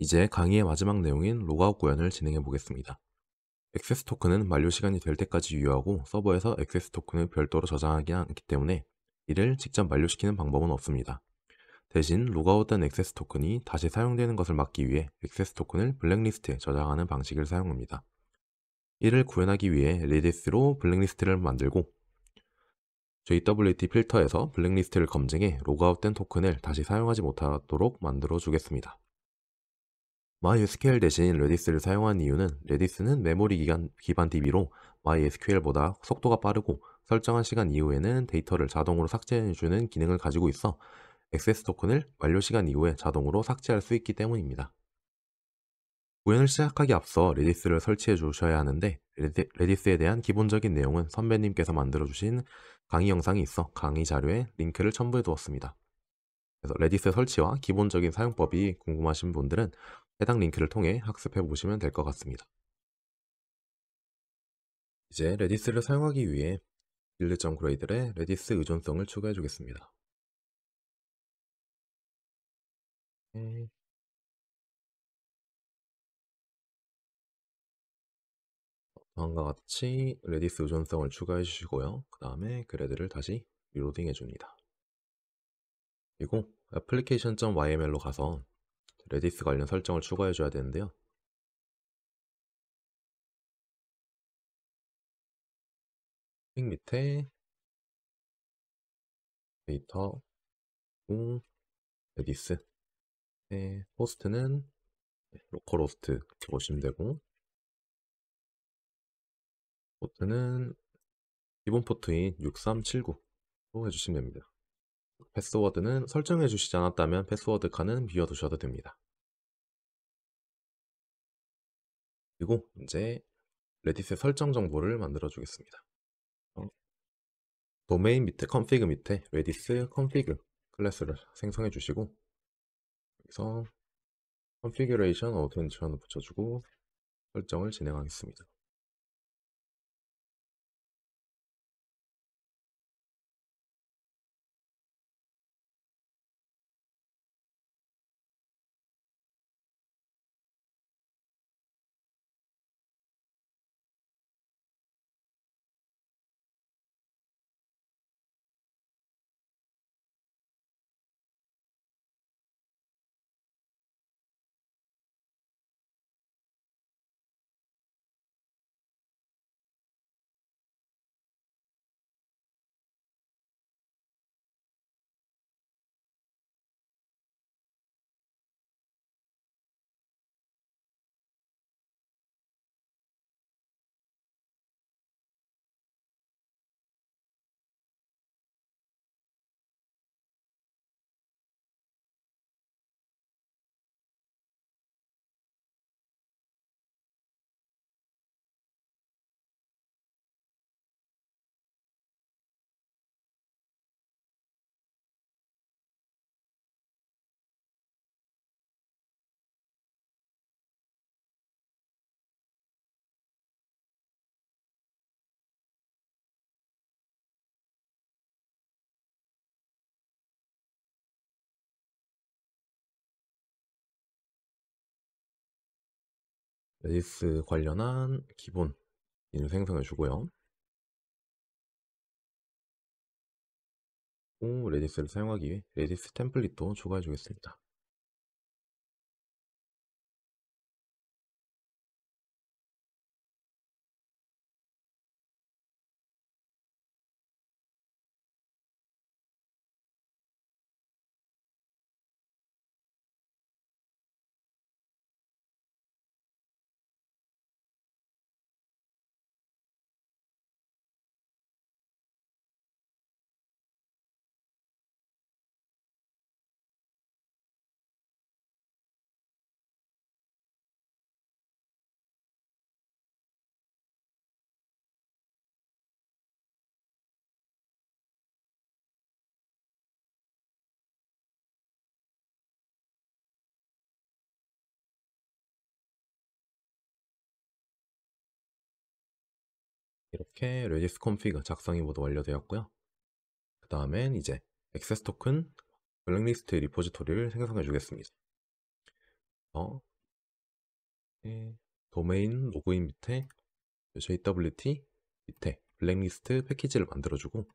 이제 강의의 마지막 내용인 로그아웃 구현을 진행해 보겠습니다. 액세스 토큰은 만료 시간이 될 때까지 유효하고 서버에서 액세스 토큰을 별도로 저장하지 않기 때문에 이를 직접 만료시키는 방법은 없습니다. 대신 로그아웃된 액세스 토큰이 다시 사용되는 것을 막기 위해 액세스 토큰을 블랙리스트에 저장하는 방식을 사용합니다. 이를 구현하기 위해 레디스로 블랙리스트를 만들고 JWT 필터에서 블랙리스트를 검증해 로그아웃된 토큰을 다시 사용하지 못하도록 만들어 주겠습니다. MySQL 대신 레디스를 사용한 이유는 레디스는 메모리 기간, 기반 DB로 MySQL보다 속도가 빠르고 설정한 시간 이후에는 데이터를 자동으로 삭제해주는 기능을 가지고 있어 액세스 토큰을 완료 시간 이후에 자동으로 삭제할 수 있기 때문입니다. 구현을 시작하기 앞서 레디스를 설치해 주셔야 하는데 레디스에 대한 기본적인 내용은 선배님께서 만들어주신 강의 영상이 있어 강의 자료에 링크를 첨부해 두었습니다. 그래서 레디스 설치와 기본적인 사용법이 궁금하신 분들은 해당 링크를 통해 학습해 보시면 될 것 같습니다. 이제 레디스를 사용하기 위해 1.9레이들의 레디스 의존성을 추가해 주겠습니다. 음. 다음과 같이 레디스 의존성을 추가해 주시고요. 그 다음에 그래드를 다시 리로딩해 줍니다. 그리고 application.yml로 가서 레디스 관련 설정을 추가해 줘야 되는데요. 행 밑에 데이터 오 레디스 네, 호스트는 로컬 호스트 이렇게 보시면 되고 포트는 기본 포트인 6379로 해주시면 됩니다. 패스워드는 설정해 주시지 않았다면 패스워드 칸은 비워두셔도 됩니다. 그리고 이제 레딧의 설정 정보를 만들어 주겠습니다. 도메인 밑에 컨피그 밑에 레디스 컨피그 클래스를 생성해 주시고 여기서 컨피그레이션 어텐션을 붙여주고 설정을 진행하겠습니다. 레디스 관련한 기본 인 생성해 주고요. 오, 레디스를 사용하기 위해 레디스 템플릿도 추가해 주겠습니다. 이렇게 레디스 컴피그 작성이 모두 완료되었고요. 그 다음엔 이제 액세스 토큰 블랙리스트 리포지토리를 생성해 주겠습니다. 어, 도메인 로그인 밑에 JWT 밑에 블랙리스트 패키지를 만들어주고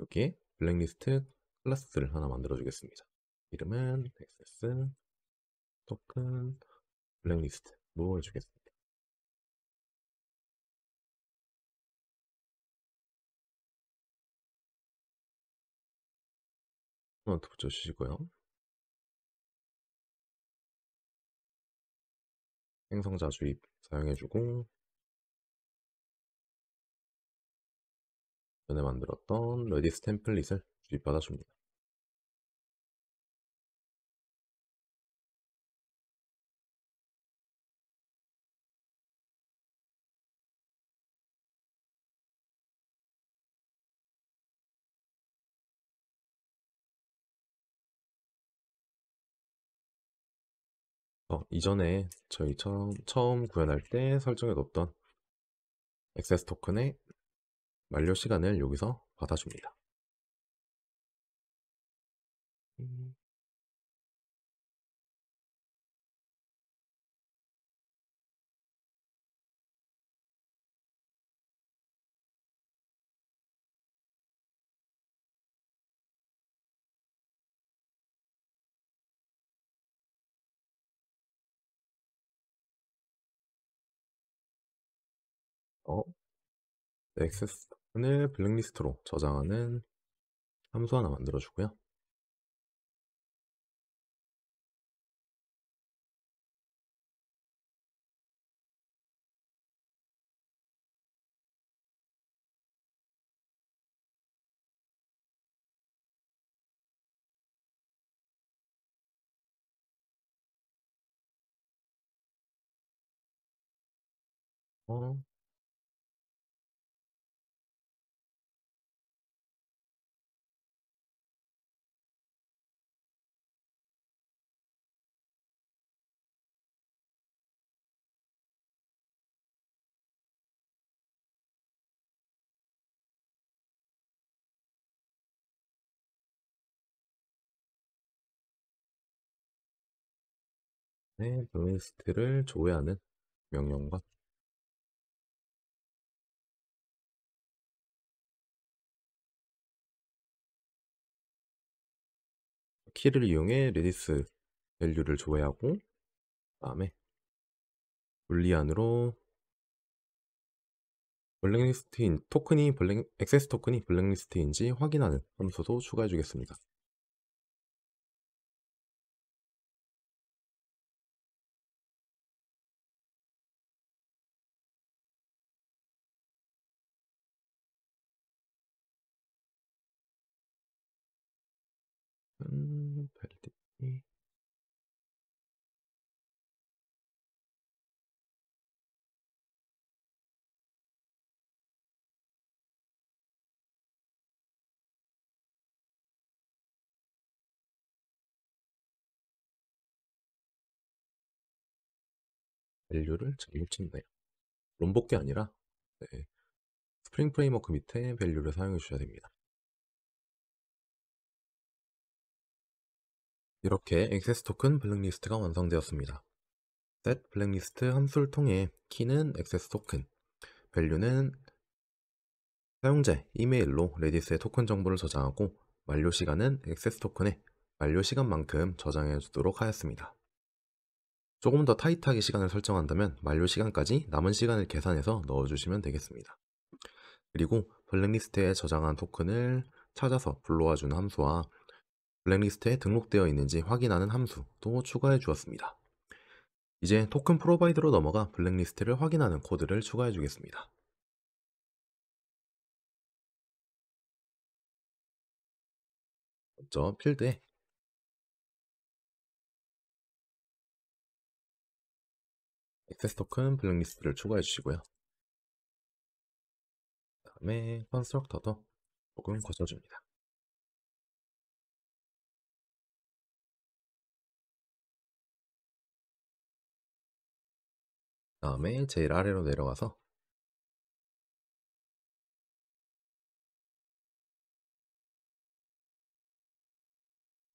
여기에 블랙리스트 클래스를 하나 만들어주겠습니다. 이름은 액세스 토큰 블랙리스트 로 해주겠습니다. 한번 어, 더 붙여주시고요. 행성자 주입 사용해주고 전에 만들었던 레디스 템플릿을 주입받아줍니다. 이전에 저희 처음, 처음 구현할 때 설정해 뒀던 액세스 토큰의 만료 시간을 여기서 받아줍니다. 음. 어? 액세스 토큰을 블랙리스트로 저장하는 함수 하나 만들어주고요. 어? 네, 블레이스트를 조회하는 명령과 키를 이용해 레디스 밸류를 조회하고 그 다음에 불리안으로 블랙리스트인 토큰이 블랙 액세스 토큰이 블랙리스트인지 확인하는 함수도 추가해 주겠습니다. 발디디. 밸류를 제일 찍네요. 롬복게 아니라 네, 스프링 프레임워크 밑에 밸류를 사용해 주셔야 됩니다. 이렇게 액세스 토큰 블랙리스트가 완성되었습니다. set 블랙리스트 함수를 통해 키는 액세스 토큰, 밸류는 사용자 이메일로 레디스의 토큰 정보를 저장하고 만료 시간은 액세스 토큰에 만료 시간만큼 저장해 주도록 하였습니다. 조금 더 타이트하게 시간을 설정한다면 만료 시간까지 남은 시간을 계산해서 넣어주시면 되겠습니다. 그리고 블랙리스트에 저장한 토큰을 찾아서 불러와 주는 함수와 블랙리스트에 등록되어 있는지 확인하는 함수도 추가해 주었습니다. 이제 토큰 프로바이드로 넘어가 블랙리스트를 확인하는 코드를 추가해 주겠습니다. 먼저 필드에 액세스 토큰 블랙리스트를 추가해 주시고요. 그 다음에 컨스트럭터도 조금 고쳐줍니다. 다음에 제일 아래로 내려가서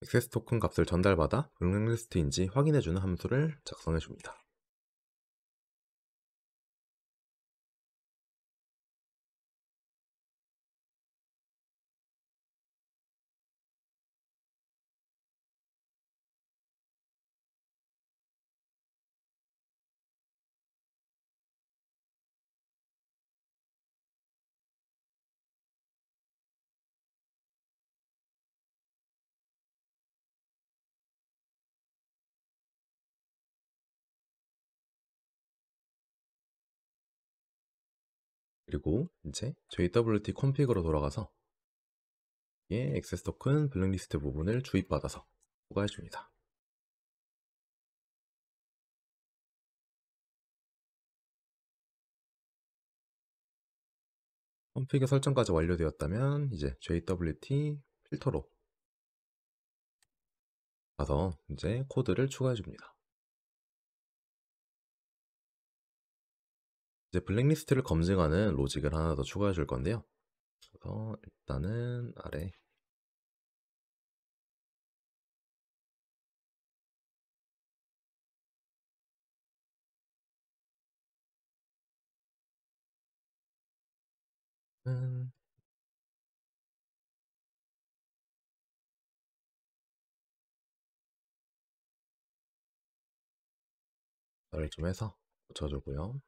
액세스 토큰 값을 전달받아 블랙리스트인지 확인해주는 함수를 작성해줍니다. 그리고 이제 JWT 컴픽으로 돌아가서 예, 액세스 토큰 블랙리스트 부분을 주입받아서 추가해 줍니다. 컴픽의 설정까지 완료되었다면 이제 JWT 필터로 가서 이제 코드를 추가해 줍니다. 이제 블랙리스트를 검증하는 로직을 하나 더 추가해 줄 건데요. 그래서 일단은 아래 음. 좀 해서 붙여주고요.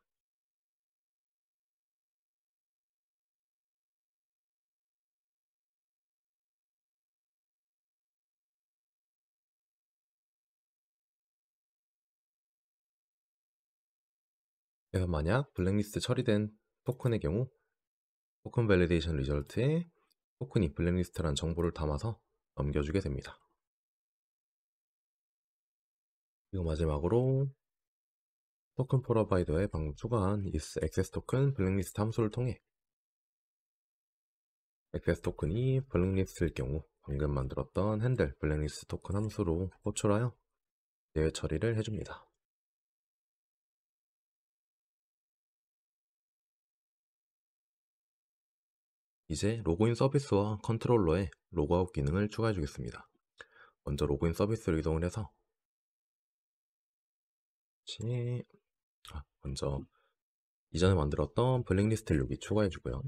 그래서 만약 블랙리스트 처리된 토큰의 경우 토큰 밸리데이션 리절트에 토큰이 블랙리스트라는 정보를 담아서 넘겨주게 됩니다. 그리고 마지막으로 토큰 프로바이더에 방금 추가한 is access 토큰 블랙리스트 함수를 통해 액세스 토큰이 블랙리스트일 경우 방금 만들었던 핸들 블랙리스트 토큰 함수로 호출하여 예외 처리를 해줍니다. 이제 로그인 서비스와 컨트롤러에 로그아웃 기능을 추가해 주겠습니다. 먼저 로그인 서비스로 이동을 해서 아, 먼저 이전에 만들었던 블랙리스트를 여기 추가해 주고요.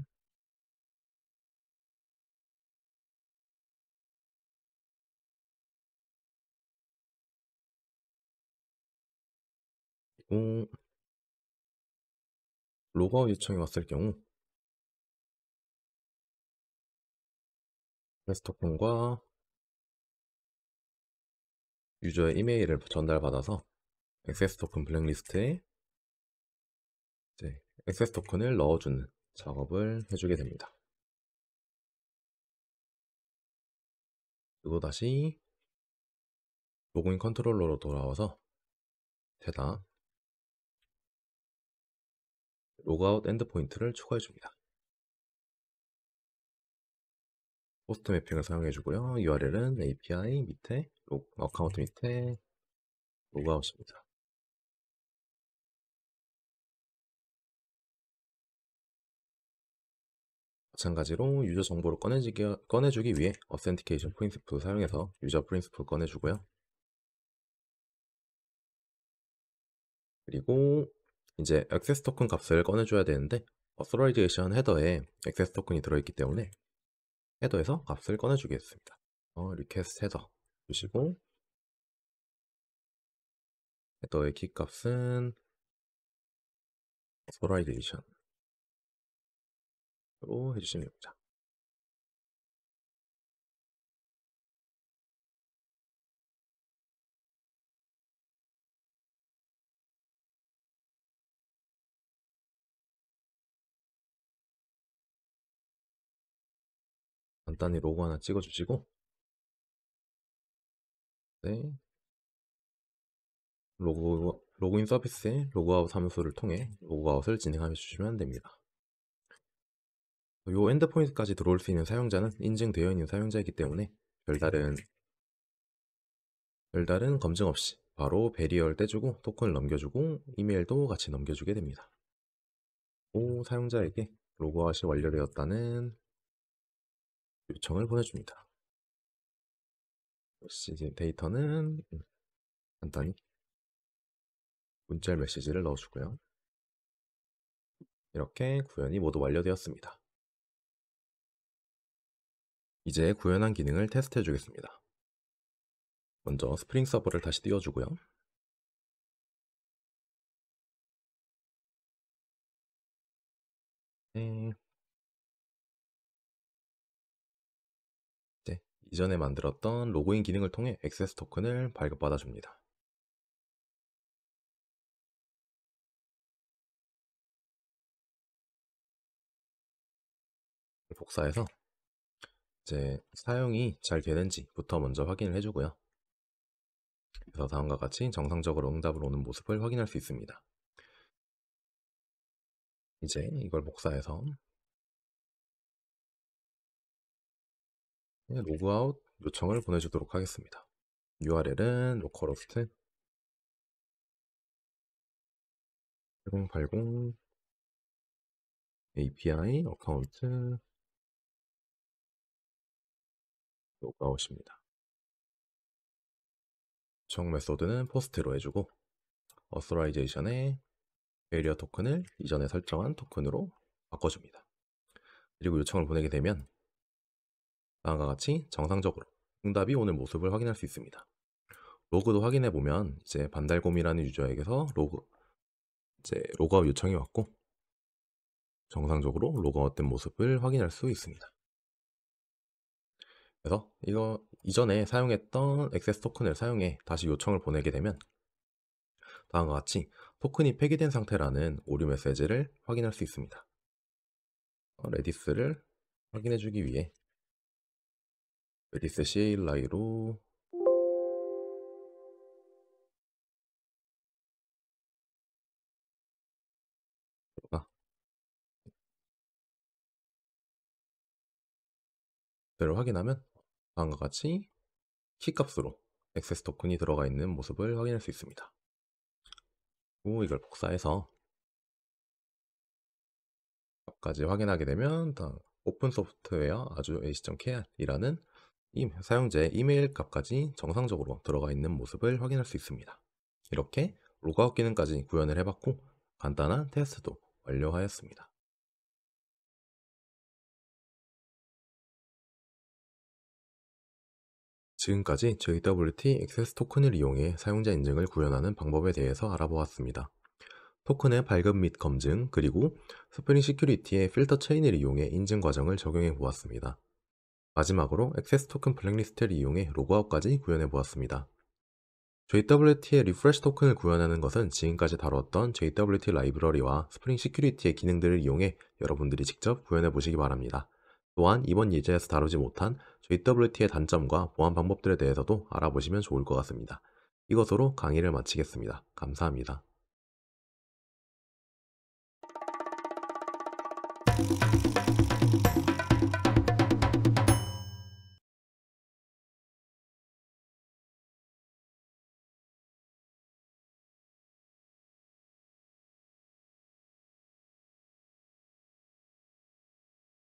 로그아웃 요청이 왔을 경우 테스토콘과 유저의 이메일을 전달받아서 액세스 토큰 블랙리스트에 이제 액세스 토큰을 넣어주는 작업을 해주게 됩니다. 그리고 다시 로그인 컨트롤러로 돌아와서 대다 로그아웃 엔드포인트를 추가해줍니다. 포스트 맵핑을 사용해 주고요. URL은 API 밑에 로, 어카운트 밑에 로그아웃입니다. 마찬가지로 유저 정보를 꺼내주기, 꺼내주기 위해 어센티케이션 프린스플 사용해서 유저 프린스플 꺼내주고요. 그리고 이제 액세스 토큰 값을 꺼내줘야 되는데 a u t h o r i 서라이제이션 헤더에 액세스 토큰이 들어있기 때문에 헤더에서 값을 꺼내주겠습니다. 어, 리퀘스트 헤더 주시고 헤더의 키값은 소라이데이션으로 해주시면 됩니다. 간단히 로고 하나 찍어주시고 네. 로그, 로그인 서비스에 로그아웃 사무소를 통해 로그아웃을 진행해 주시면 됩니다. 이 엔드포인트까지 들어올 수 있는 사용자는 인증되어 있는 사용자이기 때문에 별다른 별다른 검증 없이 바로 베리어를 떼주고 토큰을 넘겨주고 이메일도 같이 넘겨주게 됩니다. 오 사용자에게 로그아웃이 완료되었다는 요청을 보내줍니다. 메시지 데이터는 음, 간단히 문자 메시지를 넣어주고요. 이렇게 구현이 모두 완료되었습니다. 이제 구현한 기능을 테스트해 주겠습니다. 먼저 스프링 서버를 다시 띄워주고요. 네. 이전에 만들었던 로그인 기능을 통해 액세스 토큰을 발급받아 줍니다. 복사해서 이제 사용이 잘 되는지부터 먼저 확인을 해주고요. 그래서 다음과 같이 정상적으로 응답을 오는 모습을 확인할 수 있습니다. 이제 이걸 복사해서 네, 로그아웃 요청을 보내주도록 하겠습니다. URL은 localhost 8080 API 어카운트 로그아웃입니다. 요청 메소드는 포스트로 해주고 a u t h o r i z a t i o n 에 a 베리어 토큰을 이전에 설정한 토큰으로 바꿔줍니다. 그리고 요청을 보내게 되면 다음과 같이 정상적으로 응답이 오늘 모습을 확인할 수 있습니다. 로그도 확인해 보면 이제 반달곰이라는 유저에게서 로그 이제 로그아웃 요청이 왔고 정상적으로 로그아웃된 모습을 확인할 수 있습니다. 그래서 이거 이전에 사용했던 액세스 토큰을 사용해 다시 요청을 보내게 되면 다음과 같이 토큰이 폐기된 상태라는 오류 메시지를 확인할 수 있습니다. 어, 레디스를 확인해 주기 위해 메리스 시에일라이로 들어 확인하면 다음과 같이 키값으로 액세스 토큰이 들어가 있는 모습을 확인할 수 있습니다. 그리고 이걸 복사해서 까지 확인하게 되면 오픈 소프트웨어 아주 a c k r 이라는 사용자의 이메일 값까지 정상적으로 들어가 있는 모습을 확인할 수 있습니다. 이렇게 로그아웃 기능까지 구현을 해봤고 간단한 테스트도 완료하였습니다. 지금까지 JWT a c c 액세스 토큰을 이용해 사용자 인증을 구현하는 방법에 대해서 알아보았습니다. 토큰의 발급 및 검증, 그리고 스프링 시큐리티의 필터 체인을 이용해 인증 과정을 적용해 보았습니다. 마지막으로 액세스 토큰 블랙리스트를 이용해 로그아웃까지 구현해 보았습니다. JWT의 리프레시 토큰을 구현하는 것은 지금까지 다루었던 JWT 라이브러리와 스프링 시큐리티의 기능들을 이용해 여러분들이 직접 구현해 보시기 바랍니다. 또한 이번 예제에서 다루지 못한 JWT의 단점과 보안 방법들에 대해서도 알아보시면 좋을 것 같습니다. 이것으로 강의를 마치겠습니다. 감사합니다.